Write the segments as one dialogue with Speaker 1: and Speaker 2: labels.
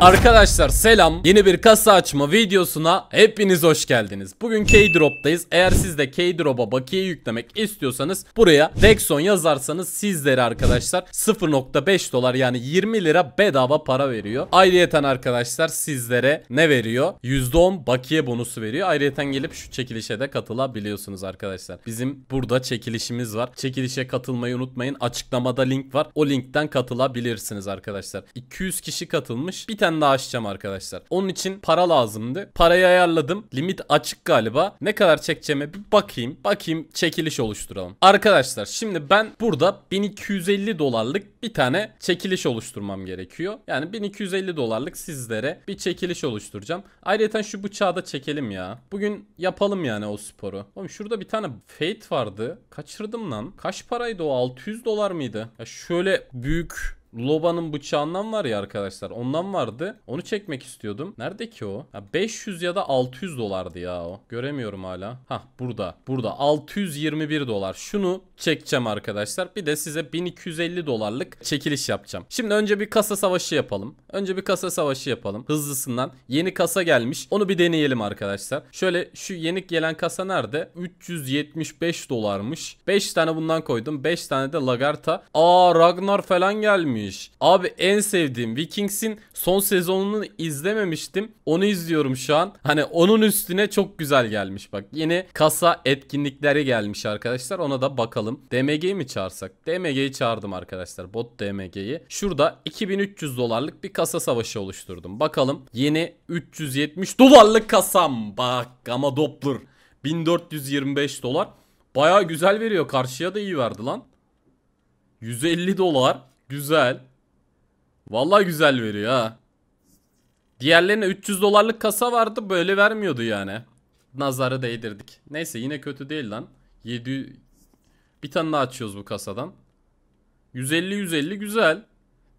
Speaker 1: Arkadaşlar selam yeni bir kasa açma videosuna hepiniz hoş geldiniz Bugün K Drop'tayız eğer siz de Drop'a bakiye yüklemek istiyorsanız Buraya Dexon yazarsanız sizlere arkadaşlar 0.5 dolar yani 20 lira bedava para veriyor Ayrıyeten arkadaşlar sizlere ne veriyor %10 bakiye bonusu veriyor Ayrıyeten gelip şu çekilişe de katılabiliyorsunuz arkadaşlar Bizim burada çekilişimiz var çekilişe katılmayı unutmayın açıklamada link var o linkten katılabilirsiniz arkadaşlar 200 kişi katılmış bir tane daha açacağım arkadaşlar. Onun için para lazımdı. Parayı ayarladım. Limit açık galiba. Ne kadar çekeceğime bir bakayım. Bakayım çekiliş oluşturalım. Arkadaşlar şimdi ben burada 1250 dolarlık bir tane çekiliş oluşturmam gerekiyor. Yani 1250 dolarlık sizlere bir çekiliş oluşturacağım. Ayrıca şu bıçağı da çekelim ya. Bugün yapalım yani o sporu. Oğlum şurada bir tane fate vardı. Kaçırdım lan. Kaç paraydı o? 600 dolar mıydı? Ya şöyle büyük Loba'nın bıçağından var ya arkadaşlar. Ondan vardı. Onu çekmek istiyordum. Nerede ki o? Ha, 500 ya da 600 dolardı ya o. Göremiyorum hala. Hah burada. Burada 621 dolar. Şunu çekeceğim arkadaşlar. Bir de size 1250 dolarlık çekiliş yapacağım. Şimdi önce bir kasa savaşı yapalım. Önce bir kasa savaşı yapalım. Hızlısından. Yeni kasa gelmiş. Onu bir deneyelim arkadaşlar. Şöyle şu yenik gelen kasa nerede? 375 dolarmış. 5 tane bundan koydum. 5 tane de Lagarta. Aa Ragnar falan gelmiş. Abi en sevdiğim Vikings'in son sezonunu izlememiştim. Onu izliyorum şu an. Hani onun üstüne çok güzel gelmiş bak. Yeni kasa etkinlikleri gelmiş arkadaşlar. Ona da bakalım. DMG'yi mi çağırsak? DMG'yi çağırdım arkadaşlar. Bot DMG'yi. Şurada 2300 dolarlık bir kasa kasa savaşı oluşturdum. Bakalım yeni 370 dolarlık kasam. Bak ama Doppler 1425 dolar. Baya güzel veriyor. Karşıya da iyi verdi lan. 150 dolar. Güzel. Vallahi güzel veriyor ha. Diğerlerine 300 dolarlık kasa vardı. Böyle vermiyordu yani. Nazarı değdirdik. Neyse yine kötü değil lan. 7 Bir tane daha açıyoruz bu kasadan. 150-150 güzel.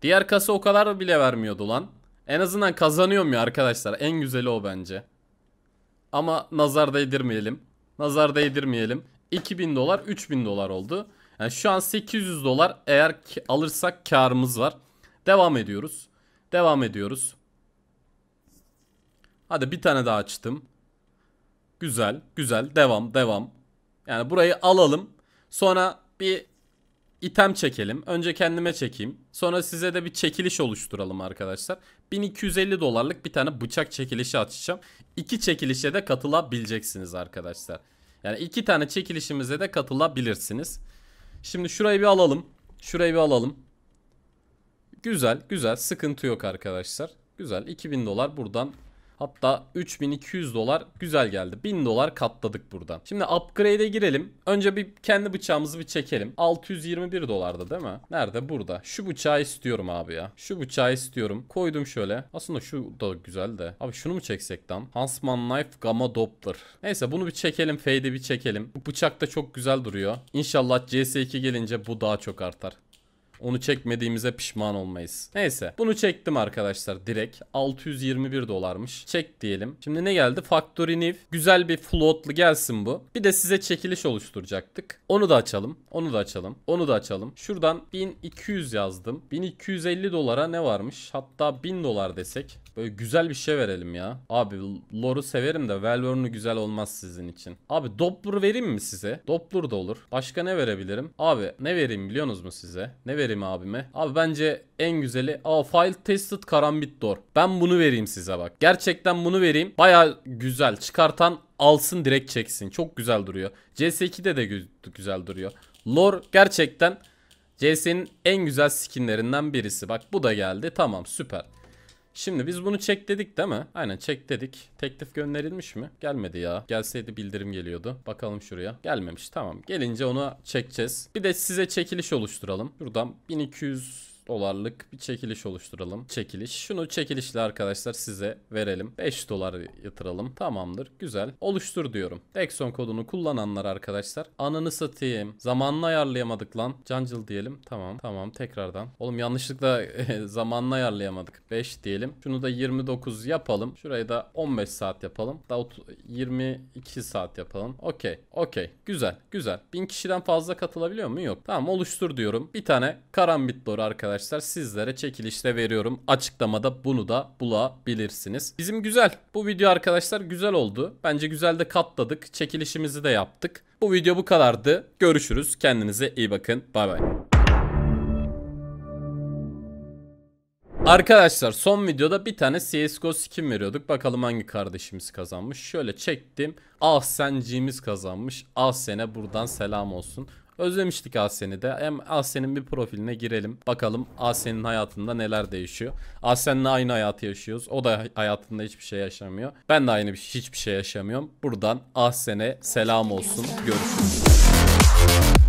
Speaker 1: Diğer kasa o kadar bile vermiyordu lan. En azından kazanıyorum ya arkadaşlar. En güzeli o bence. Ama nazar değdirmeyelim. Nazar değdirmeyelim. 2000 dolar 3000 dolar oldu. Yani şu an 800 dolar eğer alırsak karımız var. Devam ediyoruz. Devam ediyoruz. Hadi bir tane daha açtım. Güzel, güzel. Devam, devam. Yani burayı alalım. Sonra bir item çekelim. Önce kendime çekeyim. Sonra size de bir çekiliş oluşturalım arkadaşlar. 1250 dolarlık bir tane bıçak çekilişi açacağım. İki çekilişe de katılabileceksiniz arkadaşlar. Yani iki tane çekilişimize de katılabilirsiniz. Şimdi şurayı bir alalım. Şurayı bir alalım. Güzel güzel sıkıntı yok arkadaşlar. Güzel 2000 dolar buradan Hatta 3200 dolar güzel geldi. 1000 dolar katladık burada. Şimdi upgrade'e girelim. Önce bir kendi bıçağımızı bir çekelim. 621 dolarda değil mi? Nerede? Burada. Şu bıçağı istiyorum abi ya. Şu bıçağı istiyorum. Koydum şöyle. Aslında şu da güzel de. Abi şunu mu çeksek lan? Hansman Knife Gamma Doppler. Neyse bunu bir çekelim. Fade'i bir çekelim. Bu bıçak da çok güzel duruyor. İnşallah CS2 gelince bu daha çok artar. Onu çekmediğimize pişman olmayız. Neyse bunu çektim arkadaşlar direkt. 621 dolarmış. Çek diyelim. Şimdi ne geldi? Factory New. Güzel bir floatlı gelsin bu. Bir de size çekiliş oluşturacaktık. Onu da açalım. Onu da açalım. Onu da açalım. Şuradan 1200 yazdım. 1250 dolara ne varmış? Hatta 1000 dolar desek. Böyle güzel bir şey verelim ya. Abi lore'u severim de Valvern'u güzel olmaz sizin için. Abi Doppler vereyim mi size? Doppler da olur. Başka ne verebilirim? Abi ne vereyim biliyorsunuz mu size? Ne vereyim? vereyim abime. Abi bence en güzeli. Aa File Tested Karambit Door. Ben bunu vereyim size bak. Gerçekten bunu vereyim. Baya güzel. Çıkartan alsın direkt çeksin. Çok güzel duruyor. CS2'de de güzel duruyor. Lore gerçekten CS'nin en güzel skinlerinden birisi. Bak bu da geldi. Tamam süper. Şimdi biz bunu çek dedik değil mi? Aynen çek dedik. Teklif gönderilmiş mi? Gelmedi ya. Gelseydi bildirim geliyordu. Bakalım şuraya. Gelmemiş. Tamam. Gelince onu çekeceğiz. Bir de size çekiliş oluşturalım. Buradan 1200 dolarlık bir çekiliş oluşturalım. Çekiliş. Şunu çekilişle arkadaşlar size verelim. 5 dolar yatıralım. Tamamdır. Güzel. Oluştur diyorum. Dexon kodunu kullananlar arkadaşlar. anını satayım. Zamanını ayarlayamadık lan. Cancıl diyelim. Tamam. Tamam. Tekrardan. Oğlum yanlışlıkla zamanını ayarlayamadık. 5 diyelim. Şunu da 29 yapalım. Şurayı da 15 saat yapalım. Da 22 saat yapalım. Okey. Okey. Güzel. Güzel. 1000 kişiden fazla katılabiliyor mu? Yok. Tamam. Oluştur diyorum. Bir tane karambit doğru arkadaşlar arkadaşlar sizlere çekilişte veriyorum. Açıklamada bunu da bulabilirsiniz. Bizim güzel. Bu video arkadaşlar güzel oldu. Bence güzel de katladık. Çekilişimizi de yaptık. Bu video bu kadardı. Görüşürüz. Kendinize iyi bakın. Bay bay. Arkadaşlar son videoda bir tane CSGO skin veriyorduk. Bakalım hangi kardeşimiz kazanmış. Şöyle çektim. Ah senciğimiz kazanmış. Ah sene buradan selam olsun. Özlemiştik Asen'i de. Hem Asen'in bir profiline girelim. Bakalım Asen'in hayatında neler değişiyor. Asen'le aynı hayatı yaşıyoruz. O da hayatında hiçbir şey yaşamıyor. Ben de aynı bir, şey, hiçbir şey yaşamıyorum. Buradan Asen'e selam olsun. Görüşürüz.